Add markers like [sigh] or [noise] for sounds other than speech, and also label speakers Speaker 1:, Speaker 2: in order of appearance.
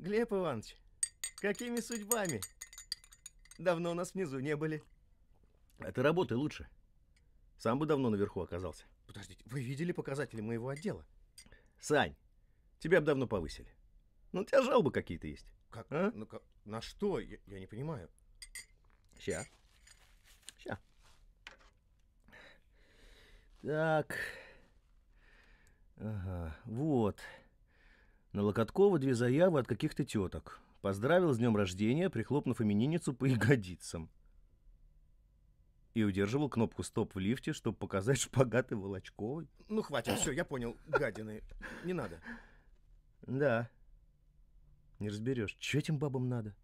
Speaker 1: Глеб Иванович,
Speaker 2: какими судьбами? Давно у нас внизу не были. Это ты работай лучше. Сам бы давно наверху оказался. Подождите, вы видели показатели моего отдела? Сань, тебя бы давно повысили. Ну, у тебя жалобы какие-то есть. Как? А? Ну, как? На что? Я, я не понимаю. Ща. Ща. Так. Ага, вот. Вот. На Локоткова две заявы от каких-то теток. Поздравил с днем рождения, прихлопнув именинницу по [laughs] ягодицам. И удерживал кнопку «Стоп» в лифте, чтобы показать шпагаты Волочковой.
Speaker 3: Ну, хватит, все, я понял, гадины. Не надо.
Speaker 2: Да. Не разберешь, что этим бабам надо?